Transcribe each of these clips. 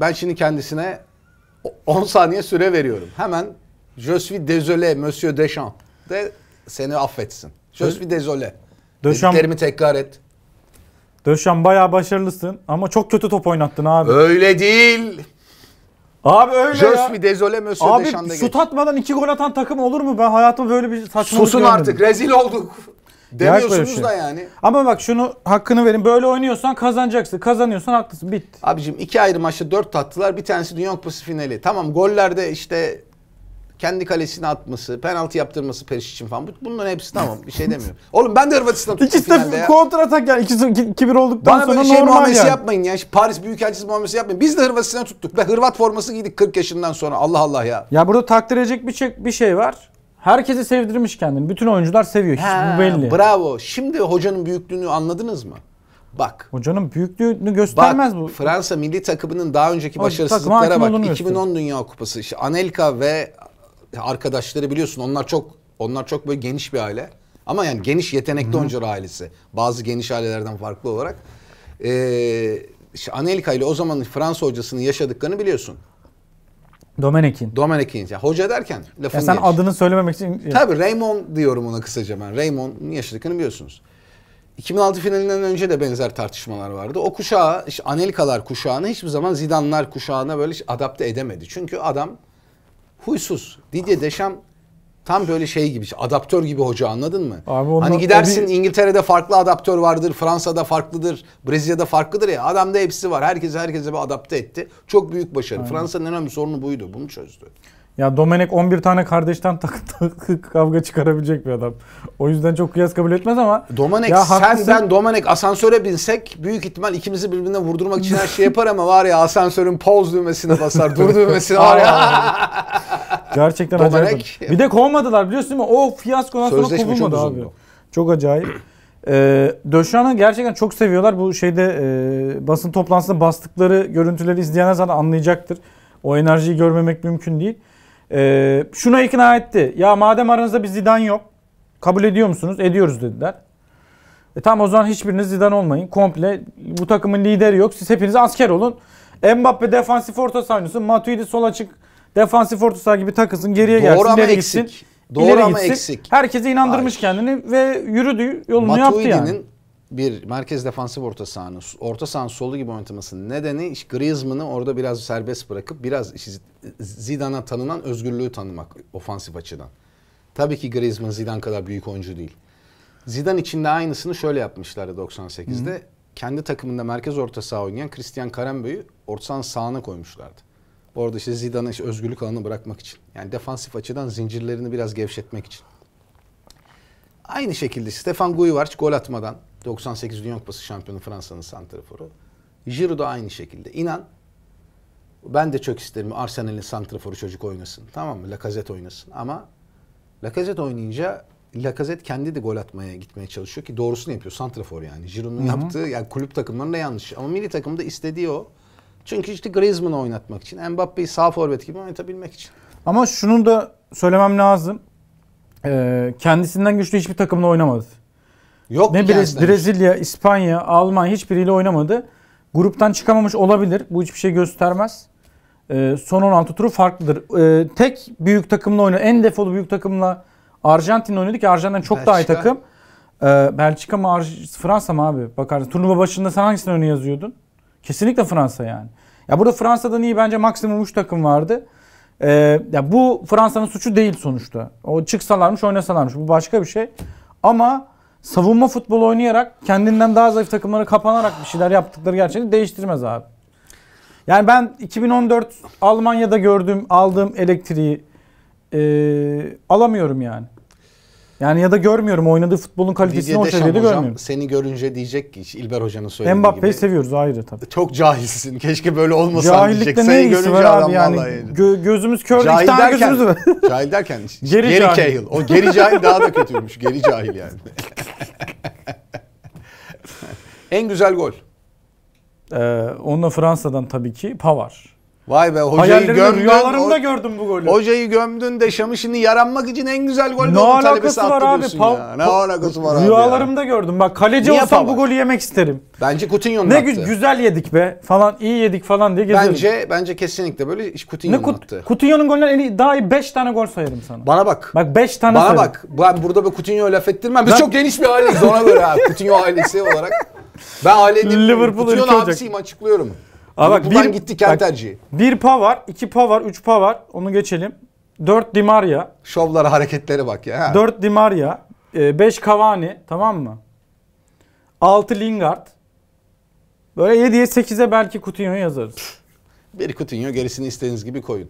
Ben şimdi kendisine 10 saniye süre veriyorum. Hemen Je suis désolé Monsieur Deschamps de seni affetsin. Je suis désolé. Deschamps, Dediklerimi tekrar et. Döşen bayağı başarılısın ama çok kötü top oynattın abi. Öyle değil. Abi öyle Je ya. suis désolé Monsieur Abi Deschamps de şut atmadan iki gol atan takım olur mu? Ben hayatımda böyle bir saçmalık Susun görmedim. artık rezil olduk. Demiyorsunuz şey. da yani. Ama bak şunu hakkını verin. Böyle oynuyorsan kazanacaksın. Kazanıyorsan haklısın. Bit. Abicim iki ayrı maçta dört attılar. Bir tanesi Dünya Kupası finali. Tamam gollerde işte kendi kalesine atması, penaltı yaptırması için falan. Bunların hepsi tamam. Bir şey demiyorum. Oğlum ben de Hırvatistan. tuttum İkisi de kontra atak yani. İkisi 2-1 olduktan Bana sonra şey normal şey yani. yapmayın ya. Paris Büyükelçisi muamelesi yapmayın. Biz de Hırvatistan'ı tuttuk. Ve Hırvat forması giydik 40 yaşından sonra. Allah Allah ya. Ya burada takdir edecek bir şey, bir şey var. Herkesi sevdirmiş kendini. Bütün oyuncular seviyor. Hiç bu belli. Bravo. Şimdi hocanın büyüklüğünü anladınız mı? Bak. Hocanın büyüklüğünü göstermez Bak bu. Fransa milli takımının daha önceki Abi, başarısızlıklara bak. olduğunu 2010 Dünya Kupası. İşte Anelka ve arkadaşları biliyorsun onlar çok onlar çok böyle geniş bir aile. Ama yani geniş yetenekli oyuncular ailesi. Bazı geniş ailelerden farklı olarak. Ee, işte Anelka ile o zaman Fransa hocasının yaşadıklarını biliyorsun. Domenekin. Domenekin. Ya hoca derken lafını Ya sen geniş. adını söylememek için... Tabii Raymond diyorum ona kısaca ben. Raymond'un yaşadıklarını biliyorsunuz. 2006 finalinden önce de benzer tartışmalar vardı. O kuşağı, işte Anelkalar kuşağını hiçbir zaman Zidanlar kuşağına böyle adapte edemedi. Çünkü adam huysuz. Didier Deschamps Tam böyle şey gibi adaptör gibi hoca anladın mı? Abi ondan, hani gidersin bir... İngiltere'de farklı adaptör vardır, Fransa'da farklıdır, Brezilya'da farklıdır ya. Adamda hepsi var. Herkes herkese bir adapte etti. Çok büyük başarı. Fransa'nın önemli sorunu buydu. Bunu çözdü. Ya Domenek 11 tane kardeşten tak, tak, kavga çıkarabilecek bir adam. O yüzden çok kıyas kabul etmez ama. Domenek ya sen haklısın. ben Domenek asansöre binsek büyük ihtimal ikimizi birbirine vurdurmak için her şey yapar ama var ya asansörün pause düğmesine basar dur düğmesine var ya. Gerçekten Domenek. acayip. Bir de kovmadılar biliyorsun değil mi? O fiyaskodan sonra kovulmadı çok abi. Çok acayip. Ee, Döşan'ı gerçekten çok seviyorlar. Bu şeyde e, basın toplantısında bastıkları görüntüleri izleyenler zaten anlayacaktır. O enerjiyi görmemek mümkün değil. Ee, şuna ikna etti. Ya madem aranızda bir Zidane yok. Kabul ediyor musunuz? Ediyoruz dediler. E tamam o zaman hiçbiriniz Zidane olmayın. Komple bu takımın lideri yok. Siz hepiniz asker olun. Mbappe defansif orta sahnesi. Matuidi sol açık defansif orta saha gibi takılsın. Geriye gelsin. Doğru ama eksik. Gitsin. Doğru ileri ama gitsin. eksik. Herkese inandırmış Hayır. kendini ve yürüdü yolunu Matuidi'nin yaptı yani bir merkez defansif orta sahanın, orta sahanın solu gibi oynamasının nedeni Griezmann'ı orada biraz serbest bırakıp biraz Zidane'a tanınan özgürlüğü tanımak ofansif açıdan. Tabii ki Griezmann Zidane kadar büyük oyuncu değil. Zidane içinde aynısını şöyle yapmışlardı 98'de. Hı hı. Kendi takımında merkez orta saha oynayan Christian Karemböy'ü orta sahanın sağına koymuşlardı. Orada işte Zidane'a işte özgürlük alanı bırakmak için. Yani defansif açıdan zincirlerini biraz gevşetmek için. Aynı şekilde Stefan Guivarch gol atmadan 98 Dünya Kupası şampiyonu Fransa'nın santraforu. Giroud da aynı şekilde. İnan ben de çok isterim Arsenal'in santraforu çocuk oynasın. Tamam mı? Lacazette oynasın. Ama Lacazette oynayınca Lacazette kendi de gol atmaya gitmeye çalışıyor ki doğrusunu yapıyor. Santrafor yani. Giroud'un yaptığı yani kulüp takımlarında yanlış. Ama milli takımda istediği o. Çünkü işte Griezmann'ı oynatmak için. Mbappe'yi sağ forvet gibi oynatabilmek için. Ama şunu da söylemem lazım. Ee, kendisinden güçlü hiçbir takımla oynamadı. Yok ne Brez, Brezilya, İspanya, Almanya hiçbiriyle oynamadı. Gruptan çıkamamış olabilir. Bu hiçbir şey göstermez. Ee, son 16 turu farklıdır. Ee, tek büyük takımla oynadı. En defolu büyük takımla Arjantin oynadı ki Arjantin çok Belçika. daha iyi takım. Ee, Belçika mı Ar- Fransa mı abi? Bakarsın turnuva başında sen hangisini öne yazıyordun? Kesinlikle Fransa yani. Ya burada Fransa'dan iyi bence maksimum 3 takım vardı. Ee, ya bu Fransa'nın suçu değil sonuçta. O çıksalarmış oynasalarmış bu başka bir şey. Ama savunma futbolu oynayarak kendinden daha zayıf takımlara kapanarak bir şeyler yaptıkları gerçeğini değiştirmez abi. Yani ben 2014 Almanya'da gördüğüm aldığım elektriği e, alamıyorum yani. Yani ya da görmüyorum oynadığı futbolun kalitesini o Deschamps seviyede görmüyorum. seni görünce diyecek ki İlber Hoca'nın söylediği Mbappe'yi gibi. seviyoruz ayrı tabii. Çok cahilsin. Keşke böyle olmasan diyecek. Cahillikte ne Seni görünce var adam abi yani. Gö- gözümüz kör iki Cahil derken, gözümüz var. cahil derken geri, Geri geri cahil. Cahill. O geri cahil daha da kötüymüş. Geri cahil yani. en güzel gol. Ee, onunla Fransa'dan tabii ki Pavar. Vay be hocayı gömdün. Rüyalarımda o, gördüm bu golü. Hocayı gömdün de Şamış'ını yaranmak için en güzel gol ne alakası var abi? Pa- ne alakası var abi? Rüyalarımda ya. gördüm. Bak kaleci Niye olsam bu golü yemek isterim. Bence Coutinho'nun Ne attı. güzel yedik be falan iyi yedik falan diye gezerim. Bence bence kesinlikle böyle iş Coutinho'nun Kut- attı. Coutinho'nun golünden daha iyi 5 tane gol sayarım sana. Bana bak. Bak 5 tane Bana sayarım. bak. Ben burada bir Coutinho'ya laf ettirmem. Biz ben... çok geniş bir aileyiz ona göre abi. Coutinho ailesi olarak. Ben ailedim. Liverpool'un Coutinho'nun abisiyim açıklıyorum. Aa, bak, bir, gitti Kentenci. Bir pa var, iki pa var, üç pa var. Onu geçelim. Dört Dimaria. Şovlara hareketlere bak ya. Dört Dimaria. Ee, beş Cavani tamam mı? Altı Lingard. Böyle 7'ye 8'e belki Coutinho yazarız. bir Coutinho gerisini istediğiniz gibi koyun.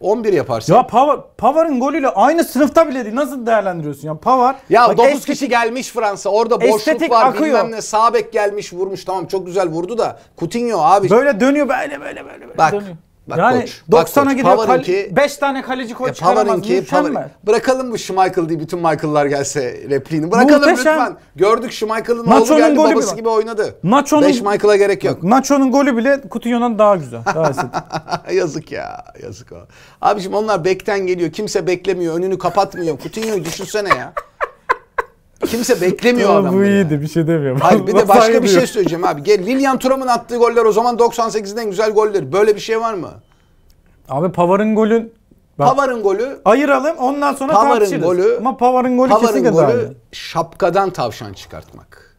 11 yaparsın. Ya Pavar, Pavar'ın golüyle aynı sınıfta bile değil. Nasıl değerlendiriyorsun ya? Pavar. Ya bak, 9 estetik, kişi gelmiş Fransa. Orada boşluk var. Akıyor. Bilmem ne. Sağ bek gelmiş vurmuş. Tamam çok güzel vurdu da. Coutinho abi. Böyle dönüyor böyle böyle böyle. böyle bak dönüyor. Bak yani koç. 90'a gidiyor. Kal- 5 tane kaleci koç e, çıkaramaz. Ki, Pavar- bırakalım bu Schmeichel diye bütün Michael'lar gelse repliğini. Bırakalım Muhteşem. lütfen. Gördük Schmeichel'ın oğlu geldi golü babası gibi oynadı. Nacho'nun, 5 Michael'a gerek yok. Nacho'nun golü bile Coutinho'dan daha güzel. Daha yazık ya. Yazık o. Abiciğim onlar bekten geliyor. Kimse beklemiyor. Önünü kapatmıyor. Coutinho'yu düşünsene ya. Kimse beklemiyor adamı. Bu iyiydi yani. bir şey demiyorum. Hayır bir de başka bir şey söyleyeceğim abi. Gel Lilian Thuram'ın attığı goller o zaman 98'den güzel goller. Böyle bir şey var mı? Abi Pavar'ın golün Bak, Pavar'ın golü ayıralım ondan sonra Pavar'ın Golü, Ama Pavar'ın golü Pavar'ın golü dağılıyor. şapkadan tavşan çıkartmak.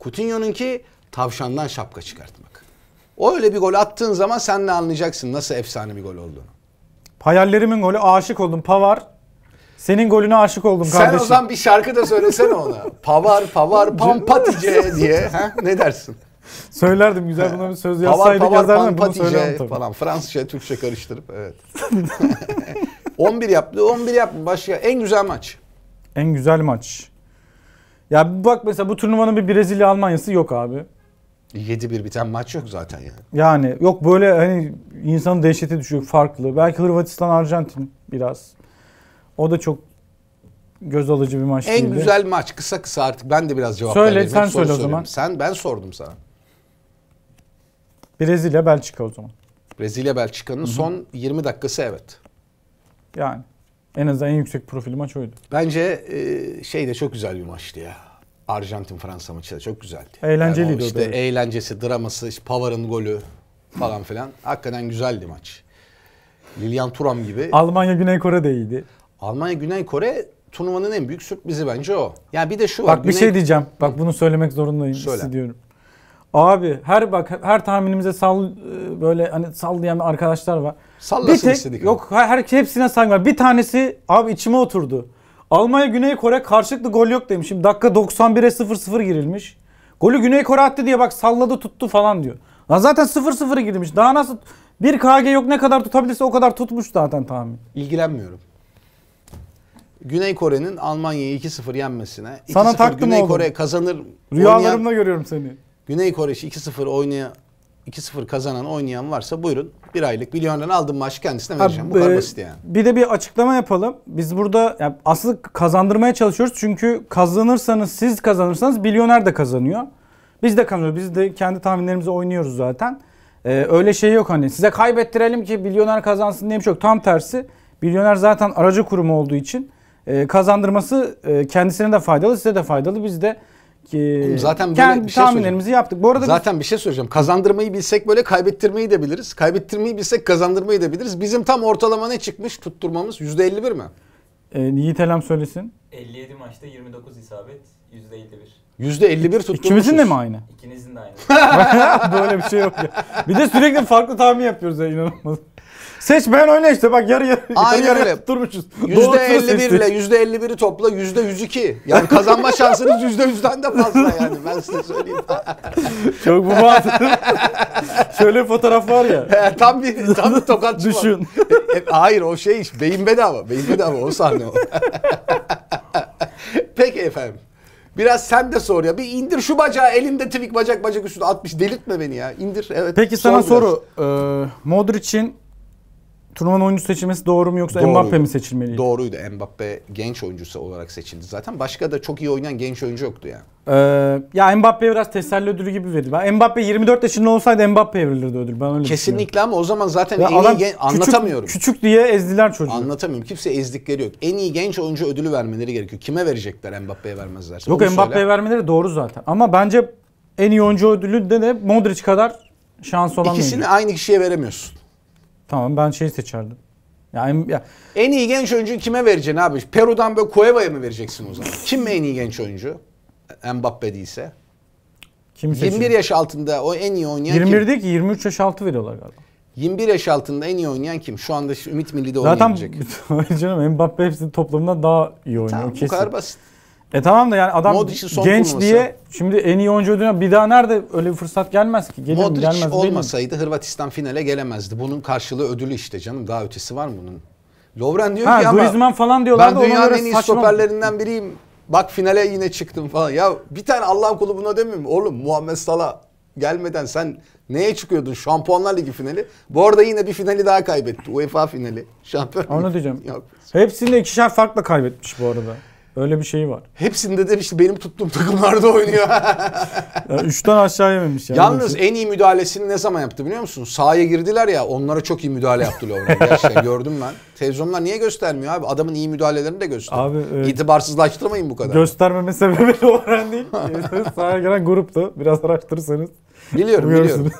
Coutinho'nunki tavşandan şapka çıkartmak. O öyle bir gol attığın zaman sen de anlayacaksın nasıl efsane bir gol olduğunu. Hayallerimin golü aşık oldum. Pavar senin golüne aşık oldum Sen kardeşim. Sen o zaman bir şarkı da söylesene ona. pavar pavar pampatice diye. Ha? Ne dersin? Söylerdim güzel buna bir söz yazsaydık pavar, pavar, yazardım bunu falan Fransızca Türkçe karıştırıp evet. 11 yaptı 11 yaptı başka en güzel maç. En güzel maç. Ya bak mesela bu turnuvanın bir Brezilya Almanya'sı yok abi. 7-1 biten maç yok zaten yani. Yani yok böyle hani insanın dehşete düşüyor farklı. Belki Hırvatistan Arjantin biraz. O da çok göz alıcı bir maç en değildi. güzel maç kısa kısa artık ben de biraz cevap Söyle sen Hep söyle o zaman. Sen ben sordum sana. Brezilya Belçika o zaman. Brezilya Belçika'nın son 20 dakikası evet. Yani en azından en yüksek profil maç oydu. Bence e, şey de çok güzel bir maçtı ya. Arjantin Fransa maçı da çok güzeldi. Eğlenceliydi yani o işte o da. Evet. eğlencesi, draması, işte Pavar'ın golü falan filan. Hakikaten güzeldi maç. Lilian Turam gibi. Almanya Güney Kore de iyiydi. Almanya Güney Kore turnuvanın en büyük sürprizi bence o. Ya bir de şu bak, var. Bak Güney... bir şey diyeceğim. Bak bunu söylemek zorundayım. Söyle. diyorum. Abi her bak her tahminimize sal e, böyle hani sallayan arkadaşlar var. Sallasın bir tek, istedik. Yok ama. her hepsine saygı Bir tanesi abi içime oturdu. Almanya Güney Kore karşılıklı gol yok demiş. Şimdi Dakika 91'e 0-0 girilmiş. Golü Güney Kore attı diye bak salladı tuttu falan diyor. Lan zaten 0-0 girmiş. Daha nasıl bir KG yok ne kadar tutabilirse o kadar tutmuş zaten tahmin. İlgilenmiyorum. Güney Kore'nin Almanya'yı 2-0 yenmesine. 2-0 Sana taktım Güney oğlum. Kore kazanır. Rüyalarımda oynayan, görüyorum seni. Güney Kore 2-0 oynaya 2-0 kazanan oynayan varsa buyurun bir aylık milyondan aldım maaşı kendisine vereceğim. Abi, Bu kadar e, basit yani. Bir de bir açıklama yapalım. Biz burada yani aslında kazandırmaya çalışıyoruz. Çünkü kazanırsanız siz kazanırsanız milyoner de kazanıyor. Biz de kazanıyoruz. Biz de kendi tahminlerimizi oynuyoruz zaten. Ee, öyle şey yok hani size kaybettirelim ki milyoner kazansın diye bir şey yok. Tam tersi milyoner zaten aracı kurumu olduğu için e, kazandırması e, kendisine de faydalı, size de faydalı. Biz de ki zaten kendi bir şey tahminlerimizi yaptık. Bu arada zaten biz... bir şey söyleyeceğim. Kazandırmayı bilsek böyle kaybettirmeyi de biliriz. Kaybettirmeyi bilsek kazandırmayı da biliriz. Bizim tam ortalama ne çıkmış tutturmamız? %51 mi? E, Yiğit Elham söylesin. 57 maçta 29 isabet, %51. %51 tutturmuşuz. İkimizin de mi aynı? İkinizin de aynı. Böyle bir şey yok ya. Bir de sürekli farklı tahmin yapıyoruz ya inanılmaz. Seçmeyen oyna işte bak yarı yarı, Aynen yarı, yarı durmuşuz. %51 ile %51'i topla %102. Yani kazanma şansınız %100'den de fazla yani ben size söyleyeyim. Çok bu Şöyle fotoğraf var ya. tam bir tam bir tokat. Düşün. E, e, hayır o şey iş beyin bedava. Beyin bedava o sahne o. Peki efendim. Biraz sen de sor ya. Bir indir şu bacağı elinde tvik bacak bacak üstüne atmış. Delirtme beni ya. İndir. Evet. Peki sana sor soru. Biraz. Ee, Modric'in turnuvanın oyuncu seçilmesi doğru mu yoksa Doğruydu. Mbappe mi seçilmeliydi? Doğruydu. Mbappe genç oyuncusu olarak seçildi zaten. Başka da çok iyi oynayan genç oyuncu yoktu yani. Ee, ya Mbappe biraz teselli ödülü gibi verdi. Mbappe 24 yaşında olsaydı Mbappe verilirdi ödül. Ben öyle Kesinlikle ama o zaman zaten ya en iyi gen- anlatamıyorum. Küçük, diye ezdiler çocuğu. Anlatamıyorum. Kimse ezdikleri yok. En iyi genç oyuncu ödülü vermeleri gerekiyor. Kime verecekler Mbappe'ye vermezlerse? Yok Mbappe'ye vermeleri doğru zaten. Ama bence en iyi oyuncu ödülü de de Modric kadar şans olan İkisini aynı kişiye veremiyorsun. Tamam ben şey seçerdim. Yani ya. En iyi genç oyuncu kime vereceksin abi? Peru'dan böyle Cueva'ya mı vereceksin o zaman? Kim en iyi genç oyuncu? Mbappe değilse. Kim seçin? 21 yaş altında o en iyi oynayan 21 kim? değil ki 23 yaş altı veriyorlar galiba. 21 yaş altında en iyi oynayan kim? Şu anda Ümit Milli'de Zaten oynayabilecek. Zaten canım Mbappe hepsinin toplamından daha iyi oynuyor. Tamam, kesin. bu kadar basit. E tamam da yani adam Modric'in son genç turnuvası. diye şimdi en iyi oyuncu ödülüne bir daha nerede öyle bir fırsat gelmez ki? Gelir Modric gelmez değil mi? olmasaydı Hırvatistan finale gelemezdi. Bunun karşılığı ödülü işte canım. Daha ötesi var mı bunun? Lovren diyor Ha, ki ama falan diyorlar ben da ona dünyanın en iyi saçma. stoperlerinden biriyim. Bak finale yine çıktım falan. Ya bir tane Allah'ın kulu buna demiyor mu? Oğlum Muhammed Salah gelmeden sen neye çıkıyordun? Şampiyonlar Ligi finali. Bu arada yine bir finali daha kaybetti. UEFA finali. Şampiyon. Onu diyeceğim. Yok. Hepsinde ikişer farkla kaybetmiş bu arada. Öyle bir şey var. Hepsinde de işte benim tuttuğum takımlarda oynuyor. yani üçten aşağı yememiş yani. Yalnız en iyi müdahalesini ne zaman yaptı biliyor musun? Sahaya girdiler ya onlara çok iyi müdahale yaptı Lovren. Gerçekten gördüm ben. Televizyonlar niye göstermiyor abi? Adamın iyi müdahalelerini de göster. Abi, e, İtibarsızlaştırmayın bu kadar. Göstermeme sebebi Lovren değil. Sahaya gelen gruptu. Biraz araştırırsanız. Biliyorum biliyorum.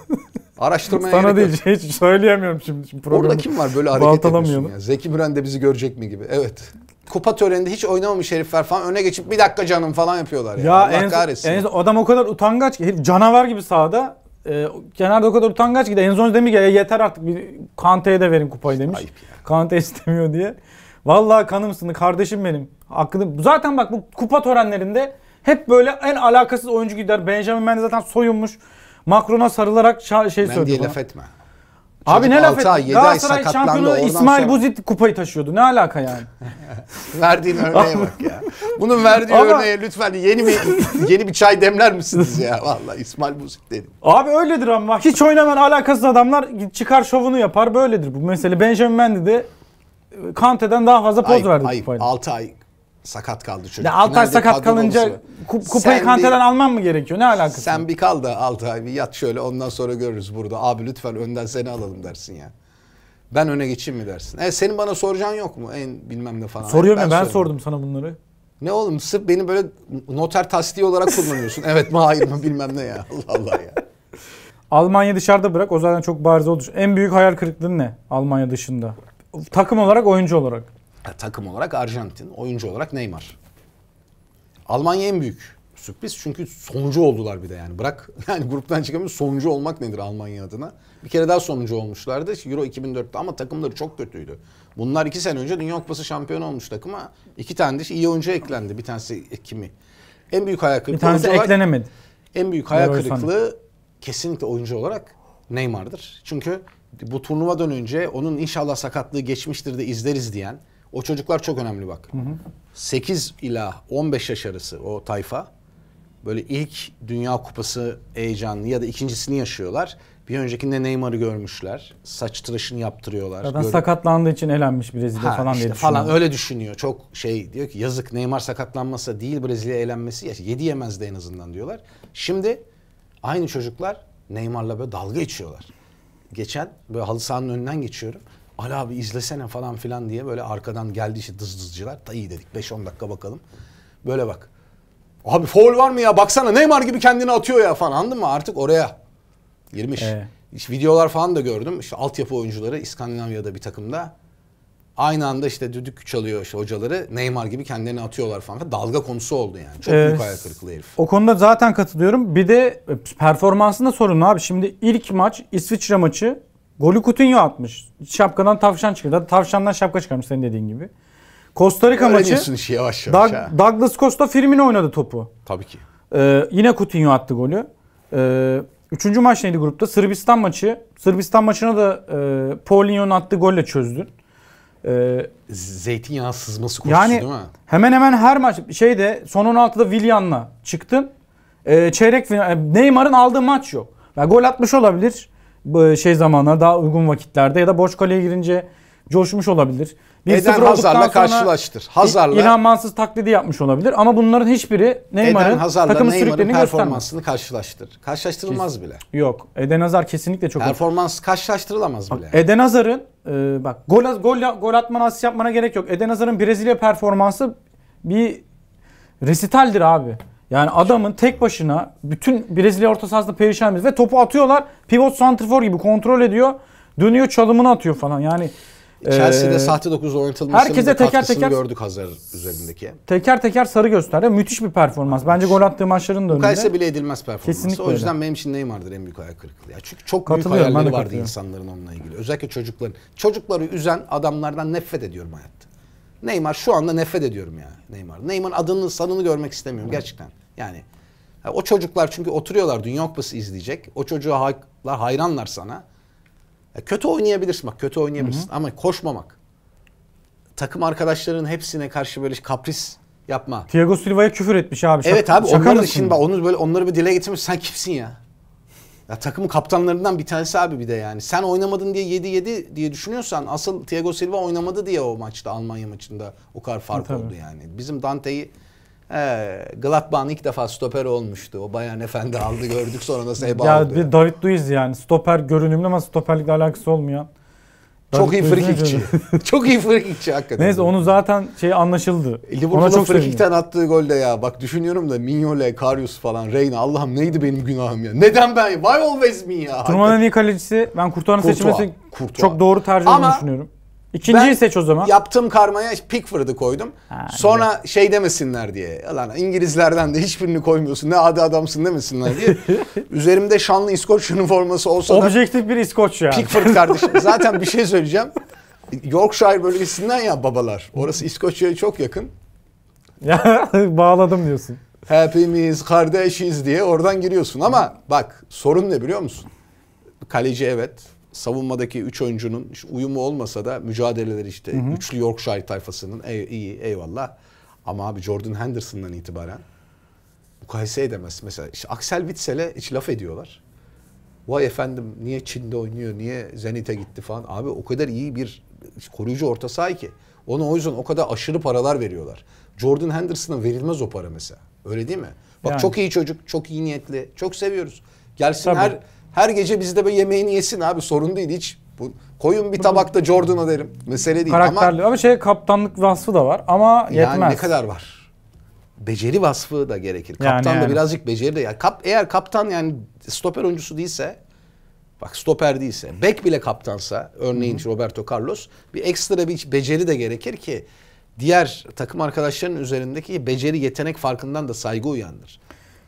Araştırmaya Sana değil hiç söyleyemiyorum şimdi. şimdi Orada kim var böyle hareket yapıyorsun ya? Zeki Müren de bizi görecek mi gibi. Evet kupa töreninde hiç oynamamış herifler falan öne geçip bir dakika canım falan yapıyorlar. ya. Ya Allah en, kahretsin. En, adam o kadar utangaç ki canavar gibi sahada. E, ee, kenarda o kadar utangaç ki de en Enzo demiş ki ya yeter artık bir Kante'ye de verin kupayı demiş. Ayıp ya. Kante istemiyor diye. Vallahi kanımsın kardeşim benim. Hakkını zaten bak bu kupa törenlerinde hep böyle en alakasız oyuncu gider. Benjamin Mendy zaten soyunmuş. Macron'a sarılarak şey söylüyor. Ben diye laf etme. Abi ne laf et. Ay, Galatasaray şampiyonu İsmail sonra... Buzit kupayı taşıyordu. Ne alaka yani? Verdiğin örneğe bak ya. Bunun verdiği Ama... örneğe lütfen yeni bir yeni bir çay demler misiniz ya? Vallahi İsmail Buzit dedim. Abi öyledir ama hiç oynamayan alakasız adamlar çıkar şovunu yapar böyledir bu mesele. Benjamin Mendy de Kante'den daha fazla poz ayıp, verdi ayıp. 6 ay sakat kaldı çünkü. Altay sakat kalınca kup, kupayı sen Kante'den bir, alman mı gerekiyor? Ne alakası? Sen bir kal da Altay bir yat şöyle ondan sonra görürüz burada. Abi lütfen önden seni alalım dersin ya. Ben öne geçeyim mi dersin? E senin bana soracağın yok mu? En bilmem ne falan. Soruyor mu? E, ben, ben sordum sana bunları. Ne oğlum sırf beni böyle noter tasdiği olarak kullanıyorsun. evet mi hayır mı bilmem ne ya. Allah Allah ya. Almanya dışarıda bırak o zaten çok bariz oldu. En büyük hayal kırıklığın ne Almanya dışında? Takım olarak oyuncu olarak. E, takım olarak Arjantin, oyuncu olarak Neymar. Almanya en büyük sürpriz çünkü sonuncu oldular bir de yani. Bırak yani gruptan çıkamış sonuncu olmak nedir Almanya adına? Bir kere daha sonuncu olmuşlardı Euro 2004'te ama takımları çok kötüydü. Bunlar iki sene önce Dünya Kupası şampiyonu olmuş takıma. iki tane de iyi oyuncu eklendi. Bir tanesi kimi? En büyük hayal kırıklığı. Bir tanesi eklenemedi. En büyük hayal kırıklığı kesinlikle oyuncu olarak Neymar'dır. Çünkü bu turnuvadan önce onun inşallah sakatlığı geçmiştir de izleriz diyen o çocuklar çok önemli bak. Hı hı. 8 ila 15 yaş arası o tayfa böyle ilk Dünya Kupası heyecanlı ya da ikincisini yaşıyorlar. Bir öncekinde Neymar'ı görmüşler. Saç tıraşını yaptırıyorlar. Zaten Görüp... sakatlandığı için elenmiş Brezilya ha, falan işte diye falan öyle düşünüyor. Çok şey diyor ki yazık Neymar sakatlanmasa değil Brezilya elenmesi ya yedi yemezdi en azından diyorlar. Şimdi aynı çocuklar Neymar'la böyle dalga geçiyorlar. Geçen böyle halı sahanın önünden geçiyorum. Ali abi izlesene falan filan diye böyle arkadan geldi işte dız dızcılar. Da iyi dedik 5-10 dakika bakalım. Böyle bak. Abi foul var mı ya baksana Neymar gibi kendini atıyor ya falan anladın mı artık oraya girmiş. Ee. İşte videolar falan da gördüm. İşte altyapı oyuncuları İskandinavya'da bir takımda aynı anda işte düdük çalıyor işte hocaları Neymar gibi kendilerini atıyorlar falan. Dalga konusu oldu yani. Çok ee, büyük hayal kırıklığı herif. O konuda zaten katılıyorum. Bir de performansında sorun abi. Şimdi ilk maç İsviçre maçı Golü Coutinho atmış. Şapkadan tavşan çıkıyor. Tavşandan şapka çıkarmış senin dediğin gibi. Costa Rica maçı işi yavaş yavaş Doug, ha. Douglas Costa Firmino oynadı topu. Tabii ki. Ee, yine Coutinho attı golü. Ee, üçüncü maç neydi grupta? Sırbistan maçı. Sırbistan maçına da e, Paulinho'nun attığı golle çözdün. Ee, Zeytinyağı sızması konusu yani, değil mi? Hemen hemen her maç şeyde son 16'da Villan'la çıktın. Ee, çeyrek final, Neymar'ın aldığı maç yok. Yani gol atmış olabilir. E, şey zamanlar daha uygun vakitlerde ya da boş kaleye girince coşmuş olabilir. Bir Eden Hazar'la karşılaştır. Hazar'la İlhan Mansız taklidi yapmış olabilir ama bunların hiçbiri Neymar'ın takımı Neymar'ın performansını karşılaştır. Karşılaştırılmaz bile. Yok. Eden Hazar kesinlikle çok performans olur. karşılaştırılamaz bile. Bak, Eden Hazar'ın e, bak gol gol gol atmana asist yapmana gerek yok. Eden Hazar'ın Brezilya performansı bir resitaldir abi. Yani adamın tek başına bütün Brezilya orta sahasında perişan ve topu atıyorlar. Pivot santrfor gibi kontrol ediyor. Dönüyor çalımını atıyor falan. Yani Chelsea'de ee, sahte 9 oynatılmasının herkese teker teker gördük Hazar üzerindeki. Teker teker sarı gösterdi. Müthiş bir performans. Bence gol attığı maçların da önünde. Mukayese bile edilmez performans. Kesinlikle o yüzden öyle. benim için Neymar'dır en büyük hayal kırıklığı. Çünkü çok büyük hayalleri vardı insanların onunla ilgili. Özellikle çocukların. Çocukları üzen adamlardan nefret ediyorum hayatta. Neymar şu anda nefret ediyorum ya Neymar. Neymar. Neymar'ın adının sanını görmek istemiyorum gerçekten. Yani o çocuklar çünkü oturuyorlar Dünya Kupası izleyecek. O çocuğa hayranlar, hayranlar sana. kötü oynayabilirsin bak kötü oynayabilirsin Hı-hı. ama koşmamak. Takım arkadaşlarının hepsine karşı böyle kapris yapma. Thiago Silva'ya küfür etmiş abi. evet abi onlar için bak onu böyle onları bir dile getirmiş sen kimsin ya? Ya takımın kaptanlarından bir tanesi abi bir de yani. Sen oynamadın diye 7-7 diye düşünüyorsan asıl Thiago Silva oynamadı diye o maçta Almanya maçında o kadar fark Tabii. oldu yani. Bizim Dante'yi He, Gladbach'ın ilk defa stoper olmuştu. O Bayan Efendi aldı gördük sonra nasıl heba ya, aldı. David Luiz yani stoper görünümlü ama stoperlikle alakası olmuyor. Çok iyi frikikçi. çok iyi frikikçi hakikaten. Neyse onu zaten şey anlaşıldı. E, Liverpool'un frikikten attığı golde ya bak düşünüyorum da Mignole, Karius falan, Reyna Allah'ım neydi benim günahım ya? Neden ben? Why always me ya? Turnuvanın iyi kalecisi ben Kurtuğan'ın seçmesi Kurtuğa. çok doğru tercih olduğunu düşünüyorum. İkinciyi ben seç o zaman. Yaptığım karmaya Pickford'ı koydum. Ha, Sonra evet. şey demesinler diye. Lan İngilizlerden de hiçbirini koymuyorsun. Ne adı adamsın demesinler diye. Üzerimde şanlı İskoç üniforması olsa Objektif da. Objektif bir İskoç ya yani. Pickford kardeşim. Zaten bir şey söyleyeceğim. Yorkshire bölgesinden ya babalar. Orası İskoçya'ya çok yakın. Ya bağladım diyorsun. Hepimiz kardeşiz diye oradan giriyorsun ama bak sorun ne biliyor musun? Kaleci evet savunmadaki 3 oyuncunun uyumu olmasa da mücadeleleri işte hı hı. üçlü Yorkshire tayfasının ey, iyi eyvallah. Ama abi Jordan Henderson'dan itibaren mukayese edemez. Mesela işte Axel Witsel'e hiç laf ediyorlar. Vay efendim niye Çin'de oynuyor, niye Zenit'e gitti falan. Abi o kadar iyi bir koruyucu orta sahi ki. Ona o yüzden o kadar aşırı paralar veriyorlar. Jordan Henderson'a verilmez o para mesela. Öyle değil mi? Bak yani. çok iyi çocuk, çok iyi niyetli, çok seviyoruz. Gelsin Tabii. her her gece bizde böyle yemeğini yesin abi sorun değil hiç. Bu, koyun bir tabakta Jordan'a derim. Mesele değil Karakterli ama, ama şey kaptanlık vasfı da var ama yetmez. Yani ne kadar var? Beceri vasfı da gerekir. kaptan yani. da birazcık beceri de. Yani kap, eğer kaptan yani stoper oyuncusu değilse Bak stoper değilse, bek bile kaptansa örneğin Hı-hı. Roberto Carlos bir ekstra bir beceri de gerekir ki diğer takım arkadaşlarının üzerindeki beceri yetenek farkından da saygı uyandır.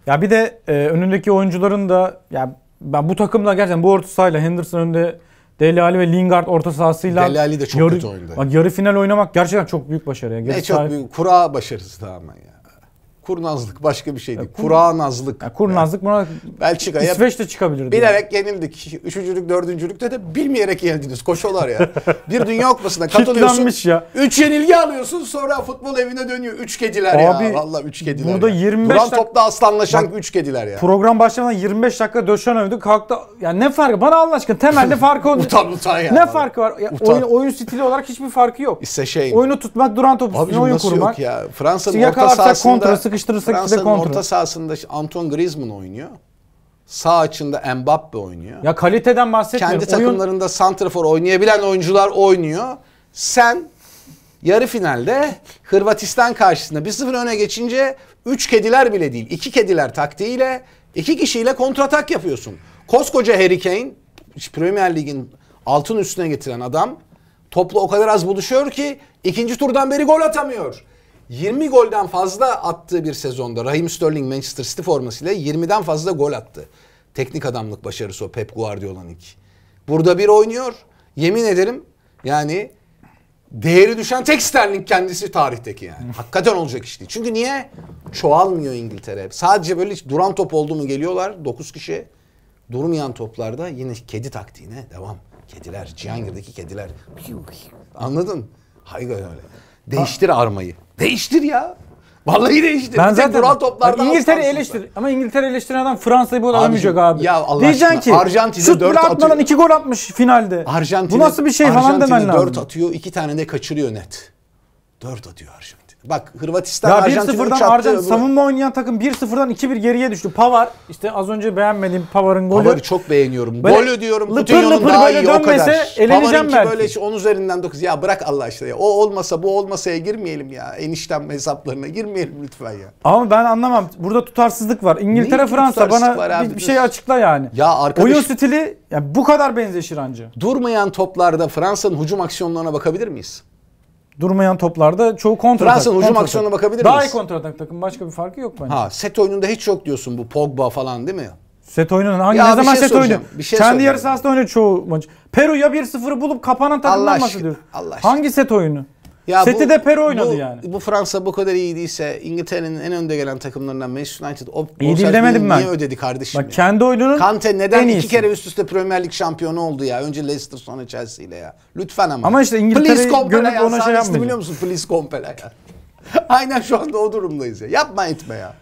Ya bir de e, önündeki oyuncuların da ya ben bu takımla gerçekten bu orta sahayla Henderson önünde Deli Ali ve Lingard orta sahasıyla Deli Ali de çok yarı, kötü oynadı. Bak yarı final oynamak gerçekten çok büyük başarı. Ya. ne çok büyük kura başarısı tamamen ya. Kurnazlık başka bir şeydi. kur, Kuranazlık. Ya, kurnazlık buna İsveç de çıkabilirdi. Bilerek yani. yenildik. Üçüncülük, dördüncülükte de bilmeyerek yenildiniz. Koşular ya. bir dünya kupasına katılıyorsun. ya. Üç yenilgi alıyorsun sonra futbol evine dönüyor. Üç kediler Abi, ya. Valla üç kediler burada ya. 25 Duran dakika... topta aslanlaşan Bak, üç kediler ya. Program başlamadan 25 dakika döşen övdü. Kalktı. Ya ne farkı? Bana Allah aşkına temelde farkı oldu. utan utan ya. Ne bana. farkı var? Ya, utan. oyun, oyun stili olarak hiçbir farkı yok. İşte şey. Oyunu tutmak, duran topu oyun kurmak. Yok ya. Fransa'nın orta sahasında sıkıştırırsak Fransa'nın size kontra. orta sahasında Anton Griezmann oynuyor. Sağ açında Mbappe oynuyor. Ya kaliteden bahsetmiyorum. Kendi Oyun... takımlarında santrafor oynayabilen oyuncular oynuyor. Sen yarı finalde Hırvatistan karşısında 1-0 öne geçince 3 kediler bile değil. 2 kediler taktiğiyle 2 kişiyle kontratak yapıyorsun. Koskoca Harry Kane Premier Lig'in altın üstüne getiren adam topla o kadar az buluşuyor ki ikinci turdan beri gol atamıyor. 20 golden fazla attığı bir sezonda Raheem Sterling Manchester City formasıyla 20'den fazla gol attı. Teknik adamlık başarısı o Pep Guardiola'nın ki. Burada bir oynuyor. Yemin ederim yani değeri düşen tek Sterling kendisi tarihteki yani. Hakikaten olacak iş Çünkü niye? Çoğalmıyor İngiltere. Sadece böyle duran top oldu mu geliyorlar 9 kişi. Durmayan toplarda yine kedi taktiğine devam. Kediler, Cihangir'deki kediler. Anladın? Hayır öyle. Değiştir armayı. Değiştir ya. Vallahi değiştir. Ben zaten kural toplardan. İngiltere eleştir. Ama İngiltere eleştiren adam Fransa'yı bu alamayacak abi. Ya Allah Diyeceksin ki Arjantin'e 4 atmadan atıyor. 2 gol atmış finalde. Arjantin'e, bu nasıl bir şey Arjantin'e falan demen lazım. 4 atıyor 2 tane de kaçırıyor net. 4 atıyor Arjantin. Bak Hırvatistan ya Arjantin 1-0'dan Arjantin savunma oynayan takım 1-0'dan 2-1 geriye düştü. Pavar işte az önce beğenmediğim Pavar'ın golü. Pavar'ı çok beğeniyorum. Böyle, golü diyorum bütün yolun daha iyi o kadar. Pavar'ın ki böyle 10 şey, üzerinden 9. Ya bırak Allah aşkına ya. O olmasa bu olmasaya girmeyelim ya. enişten hesaplarına girmeyelim lütfen ya. Ama ben anlamam. Burada tutarsızlık var. İngiltere Niye Fransa bana bir, bir şey açıkla yani. Ya arkadaş. Oyun stili yani bu kadar benzeşir anca. Durmayan toplarda Fransa'nın hücum aksiyonlarına bakabilir miyiz? Durmayan toplarda çoğu kontrol. Fransa'nın hücum aksiyonuna bakabiliriz. Daha iyi kontrol kontra takım. Başka bir farkı yok bence. Ha, set oyununda hiç yok diyorsun bu Pogba falan değil mi? Set oyununda hangi Ya ne zaman şey set soracağım, oyunu? bir şey Kendi soracağım. yarı sahasında oynuyor çoğu maç. ya 1-0 bulup kapanan takımdan aşkına, bahsediyor. Allah aşkına. Hangi set oyunu? Ya Seti bu, de Peri oynadı bu, yani. Bu Fransa bu kadar iyiydiyse İngiltere'nin en önde gelen takımlarından Manchester United o iyi değil demedim ben. niye ödedi kardeşim? Bak kendi oyununun Kante neden iki kere üst üste Premier Lig şampiyonu oldu ya? Önce Leicester sonra Chelsea ile ya. Lütfen ama. Ama işte İngiltere'yi görüp ona şey yapmayacak. biliyor musun? Please compare ya. Aynen şu anda o durumdayız ya. Yapma etme ya.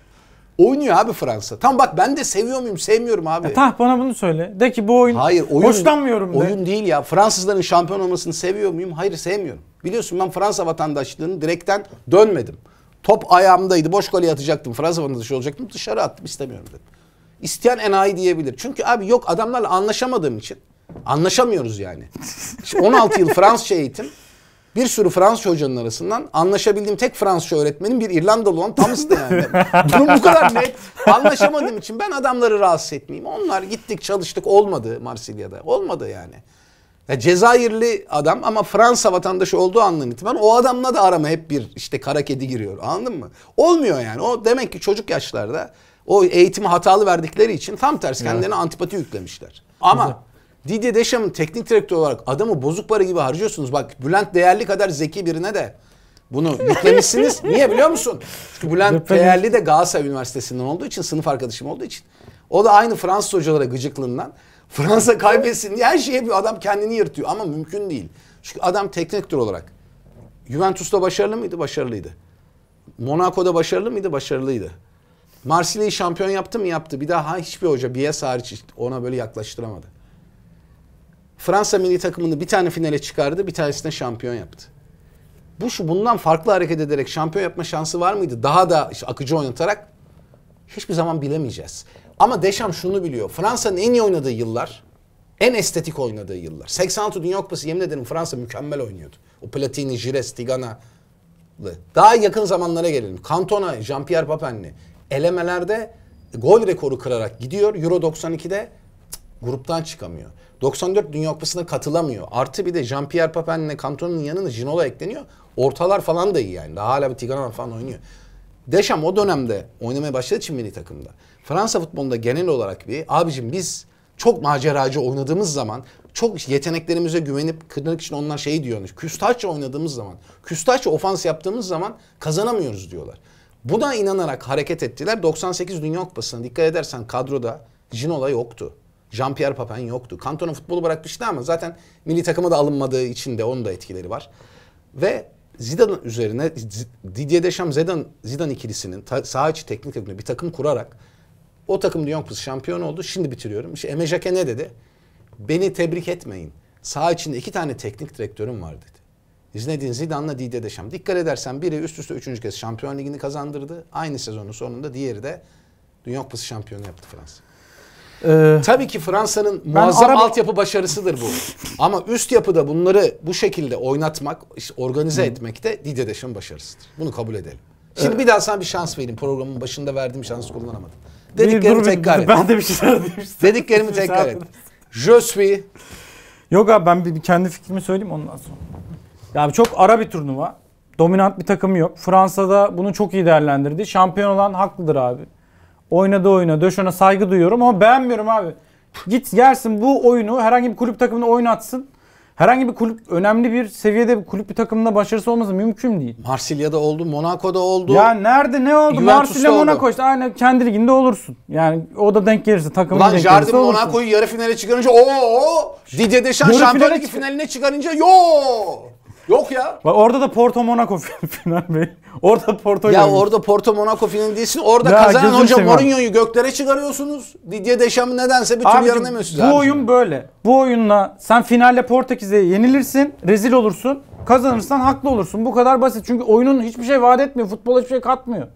Oynuyor abi Fransa. Tam bak ben de seviyor muyum sevmiyorum abi. Ya, tah bana bunu söyle. De ki bu oyun, Hayır, oyun hoşlanmıyorum de. Oyun değil ya. Fransızların şampiyon olmasını seviyor muyum? Hayır sevmiyorum. Biliyorsun ben Fransa vatandaşlığını direkten dönmedim. Top ayağımdaydı. Boş gole atacaktım. Fransa vatandaşı olacaktım. Dışarı attım istemiyorum dedim. İsteyen enayi diyebilir. Çünkü abi yok adamlarla anlaşamadığım için. Anlaşamıyoruz yani. 16 yıl Fransızca eğitim bir sürü Fransız hocanın arasından anlaşabildiğim tek Fransızca öğretmenim bir İrlandalı olan Thomas'tı yani. durum bu kadar net anlaşamadığım için ben adamları rahatsız etmeyeyim. Onlar gittik çalıştık olmadı Marsilya'da. Olmadı yani. Ya Cezayirli adam ama Fransa vatandaşı olduğu andan itibaren o adamla da arama hep bir işte kara kedi giriyor anladın mı? Olmuyor yani o demek ki çocuk yaşlarda o eğitimi hatalı verdikleri için tam tersi kendilerine evet. antipati yüklemişler. Ama Didier Deschamp'ın teknik direktör olarak adamı bozuk para gibi harcıyorsunuz. Bak Bülent Değerli kadar zeki birine de bunu yüklemişsiniz. Niye biliyor musun? Çünkü Bülent Değerli de Galatasaray Üniversitesi'nden olduğu için, sınıf arkadaşım olduğu için. O da aynı Fransız hocalara gıcıklığından. Fransa kaybetsin diye her şeye bir adam kendini yırtıyor ama mümkün değil. Çünkü adam teknik direktör olarak Juventus'ta başarılı mıydı? Başarılıydı. Monaco'da başarılı mıydı? Başarılıydı. Marsilya'yı şampiyon yaptı mı? Yaptı. Bir daha hiçbir hoca Bies hariç ona böyle yaklaştıramadı. Fransa milli takımını bir tane finale çıkardı, bir tanesine şampiyon yaptı. Bu şu bundan farklı hareket ederek şampiyon yapma şansı var mıydı? Daha da işte akıcı oynatarak hiçbir zaman bilemeyeceğiz. Ama Deşam şunu biliyor. Fransa'nın en iyi oynadığı yıllar, en estetik oynadığı yıllar. 86 Dünya Kupası yemin ederim Fransa mükemmel oynuyordu. O Platini, Jires, Tigana. Daha yakın zamanlara gelelim. Cantona, Jean-Pierre Papenli. Elemelerde gol rekoru kırarak gidiyor. Euro 92'de cık, gruptan çıkamıyor. 94 Dünya Kupası'na katılamıyor. Artı bir de Jean-Pierre Papen'le Kanton'un yanına Ginola ekleniyor. Ortalar falan da iyi yani. Daha hala bir Tigana falan oynuyor. Deşam o dönemde oynamaya başladı için milli takımda. Fransa futbolunda genel olarak bir abicim biz çok maceracı oynadığımız zaman çok yeteneklerimize güvenip kırnak için onlar şey diyormuş. Küstahça oynadığımız zaman, küstahça ofans yaptığımız zaman kazanamıyoruz diyorlar. Buna inanarak hareket ettiler. 98 Dünya Kupası'na dikkat edersen kadroda Ginola yoktu. Jean-Pierre Papin yoktu. Cantona futbolu bırakmıştı ama zaten milli takıma da alınmadığı için de onun da etkileri var. Ve Zidane üzerine Didier Deschamps Zidane, Zidane ikilisinin ta, saha içi teknik takımda bir takım kurarak o takım Lyon kız şampiyon oldu. Şimdi bitiriyorum. İşte Eme Jake ne dedi? Beni tebrik etmeyin. Saha içinde iki tane teknik direktörüm var dedi. Zinedine Zidane'la Didier Deschamps. Dikkat edersen biri üst üste üçüncü kez şampiyon ligini kazandırdı. Aynı sezonun sonunda diğeri de Dünya Kupası şampiyonu yaptı Fransa. Ee, Tabii ki Fransa'nın muazzam Arap... altyapı başarısıdır bu. Ama üst yapıda bunları bu şekilde oynatmak, işte organize Hı. etmek de Didier Deschamps başarısıdır. Bunu kabul edelim. Ee, Şimdi ee, bir daha sana bir şans vereyim. Programın başında verdiğim şansı kullanamadım. Dediklerimi dur, tekrar dur, et. Ben de bir şey söyleyeyim. Dediklerimi tekrar et. Je suis. Yok abi ben bir, bir kendi fikrimi söyleyeyim ondan sonra. Ya abi çok ara bir turnuva. Dominant bir takım yok. Fransa'da bunu çok iyi değerlendirdi. Şampiyon olan haklıdır abi. Oynadı oyna. Döşen'e saygı duyuyorum ama beğenmiyorum abi. Git gelsin bu oyunu herhangi bir kulüp takımında oynatsın. Herhangi bir kulüp önemli bir seviyede bir kulüp bir takımında başarısı olması mümkün değil. Marsilya'da oldu, Monaco'da oldu. Ya nerede ne oldu? Marsilya Monaco işte aynı kendi liginde olursun. Yani o da denk gelirse takımın Ulan denk Jardim gelirse Monaco'yu yarı finale çıkarınca o Didier Deschamps Şampiyonlar Ligi finaline çıkarınca yo Yok ya. Bak orada da Porto Monaco final Bey. Orada Porto Ya görmüş. orada Porto Monaco final değilsin. Orada ya, kazanan hoca Mourinho'yu göklere çıkarıyorsunuz. Didier Deschamps'ı nedense bir türlü yaranamıyorsunuz. Bu abicim. oyun böyle. Bu oyunla sen finalde Portekiz'e yenilirsin. Rezil olursun. Kazanırsan haklı olursun. Bu kadar basit. Çünkü oyunun hiçbir şey vaat etmiyor. Futbola hiçbir şey katmıyor.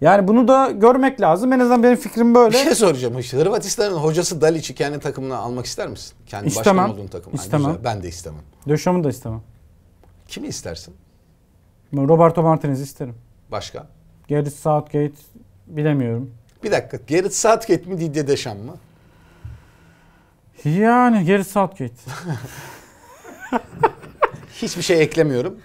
Yani bunu da görmek lazım. En azından benim fikrim böyle. Bir şey soracağım işte. Hırvatistan'ın hocası Dalic'i kendi takımına almak ister misin? Kendi istemem. başkan olduğun takıma. İstemem. Yani Ben de istemem. Döşam'ı da istemem. Kimi istersin? Roberto Martinez isterim. Başka? Gareth Southgate bilemiyorum. Bir dakika. Gareth Southgate mi Didier Deschamps mı? Yani Gareth Southgate. Hiçbir şey eklemiyorum.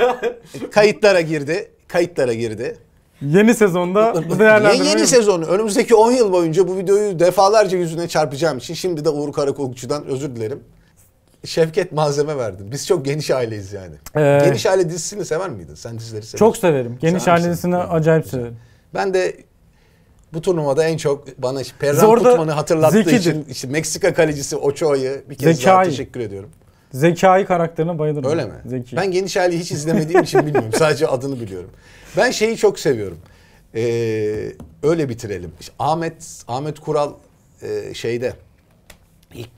kayıtlara girdi. Kayıtlara girdi. Yeni sezonda değerlendirmeyi... Yeni, yeni sezonu. Önümüzdeki 10 yıl boyunca bu videoyu defalarca yüzüne çarpacağım için şimdi de Uğur Karakolcu'dan özür dilerim. Şevket malzeme verdin. Biz çok geniş aileyiz yani. Ee, geniş aile dizisini sever miydin? Sen dizileri sever Çok severim. Geniş aile dizisini yani. acayip severim. Ben de bu turnuvada en çok bana Perran Zorda Kutman'ı hatırlattığı zekidir. için işte Meksika kalecisi Ochoa'yı bir kez Zekai. daha teşekkür ediyorum. Zekai karakterine bayılırım. Öyle mi? Zeki. Ben Geniş Aile'yi hiç izlemediğim için bilmiyorum. Sadece adını biliyorum. Ben şeyi çok seviyorum. Ee, öyle bitirelim. İşte Ahmet Ahmet Kural e, şeyde ilk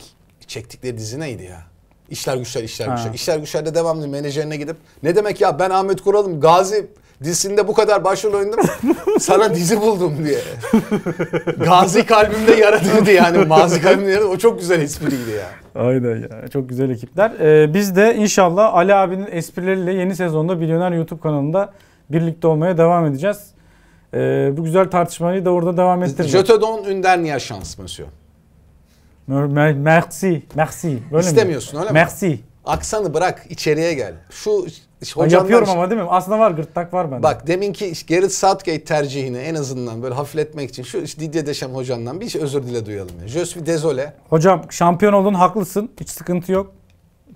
çektikleri dizi neydi ya? İşler güçler, işler ha. güçler. İşler güçlerde devamlı menajerine gidip ne demek ya ben Ahmet Kural'ım Gazi dizisinde bu kadar başrol oynadım sana dizi buldum diye. Gazi kalbimde yaratıldı yani mazi kalbimde yaratıldı. O çok güzel espriydi ya. Yani. Aynen ya çok güzel ekipler. Ee, biz de inşallah Ali abinin esprileriyle yeni sezonda Milyoner YouTube kanalında birlikte olmaya devam edeceğiz. Ee, bu güzel tartışmayı da orada devam ettireceğiz. Je te donne une dernière Merci. Merci. Böyle İstemiyorsun mi? öyle mi? Merci. Aksanı bırak içeriye gel. Şu hocam Yapıyorum ama değil mi? Aslında var gırtlak var bende. Bak deminki işte Gareth Southgate tercihini en azından böyle hafifletmek için şu işte Didier Deschamps hocandan bir şey özür dile duyalım. Ya. Je bir dezole. Hocam şampiyon oldun haklısın. Hiç sıkıntı yok.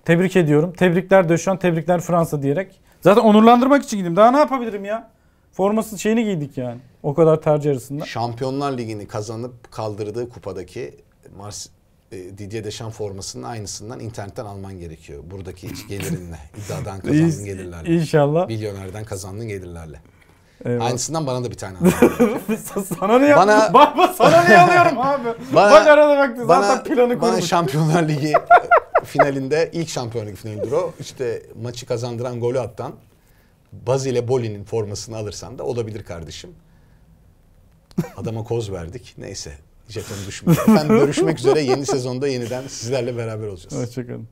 Tebrik ediyorum. Tebrikler Döşan, tebrikler Fransa diyerek. Zaten onurlandırmak için gittim. Daha ne yapabilirim ya? Forması şeyini giydik yani. O kadar tercih arasında. Şampiyonlar Ligi'ni kazanıp kaldırdığı kupadaki Mars e, Didier Deschamps formasının aynısından internetten alman gerekiyor. Buradaki hiç gelirinle. iddiadan kazandığın gelirlerle. İnşallah. Milyonerden kazandığın gelirlerle. Eyvallah. Aynısından bana da bir tane Sana ne bana... Yap- bak, sana ne alıyorum abi. bana, bak arada baktı bana, zaten planı kurmuş. Bana Şampiyonlar Ligi finalinde ilk Şampiyonlar Ligi finalidir o. İşte maçı kazandıran golü attan Bazı ile Boli'nin formasını alırsan da olabilir kardeşim. Adama koz verdik. Neyse Jeton düşmüyor. Efendim görüşmek üzere yeni sezonda yeniden sizlerle beraber olacağız. Hoşçakalın.